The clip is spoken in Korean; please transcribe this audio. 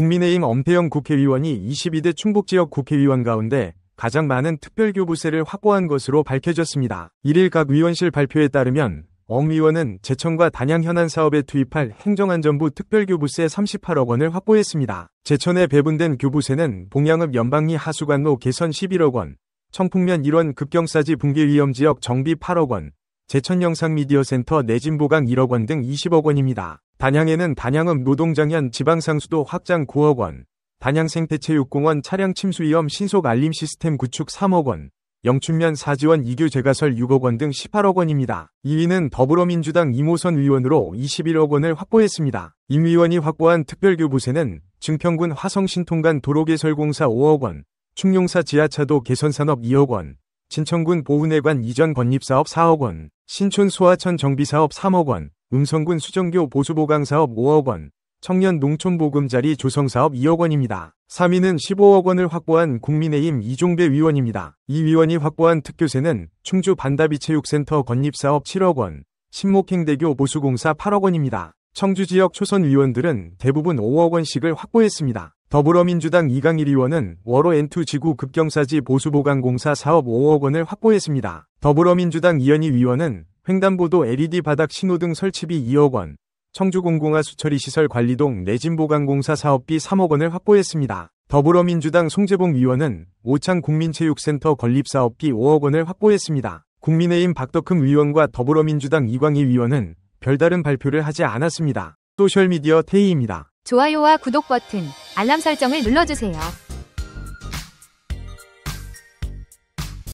국민의힘 엄태영 국회의원이 22대 충북 지역 국회의원 가운데 가장 많은 특별교부세를 확보한 것으로 밝혀졌습니다. 1일 각위원실 발표에 따르면 엄 의원은 제천과 단양 현안 사업에 투입할 행정안전부 특별교부세 38억 원을 확보했습니다. 제천에 배분된 교부세는 봉양읍 연방리 하수관로 개선 11억 원, 청풍면 1원 급경사지 붕괴 위험 지역 정비 8억 원, 제천 영상미디어센터 내진보강 1억 원 등 20억 원입니다. 단양에는 단양읍 노동장현 지방상수도 확장 9억 원, 단양생태체육공원 차량 침수 위험 신속 알림 시스템 구축 3억 원, 영춘면 사지원 이교 재가설 6억 원 등 18억 원입니다. 2위는 더불어민주당 이모선 의원으로 21억 원을 확보했습니다. 임 의원이 확보한 특별교부세는 증평군 화성신통간 도로개설공사 5억 원, 충룡사 지하차도 개선산업 2억 원, 진천군 보훈회관 이전 건립사업 4억 원, 신촌 소하천 정비사업 3억 원, 음성군 수정교 보수보강 사업 5억 원, 청년 농촌 보금자리 조성 사업 2억 원입니다. 3위는 15억 원을 확보한 국민의힘 이종배 위원입니다. 이 위원이 확보한 특교세는 충주 반다비 체육센터 건립 사업 7억 원, 신목행대교 보수공사 8억 원입니다. 청주 지역 초선 위원들은 대부분 5억 원씩을 확보했습니다. 더불어민주당 이강일 의원은 워로 N2 지구 급경사지 보수보강공사 사업 5억 원을 확보했습니다. 더불어민주당 이현희 의원은 횡단보도 LED 바닥 신호등 설치비 2억 원, 청주공공화 수처리 시설 관리동 내진보강공사 사업비 3억 원을 확보했습니다. 더불어민주당 송재봉 의원은 오창 국민체육센터 건립사업비 5억 원을 확보했습니다. 국민의힘 박덕흠 의원과 더불어민주당 이광희 의원은 별다른 발표를 하지 않았습니다. 소셜미디어 테이입니다. 좋아요와 구독 버튼 알람 설정을 눌러주세요.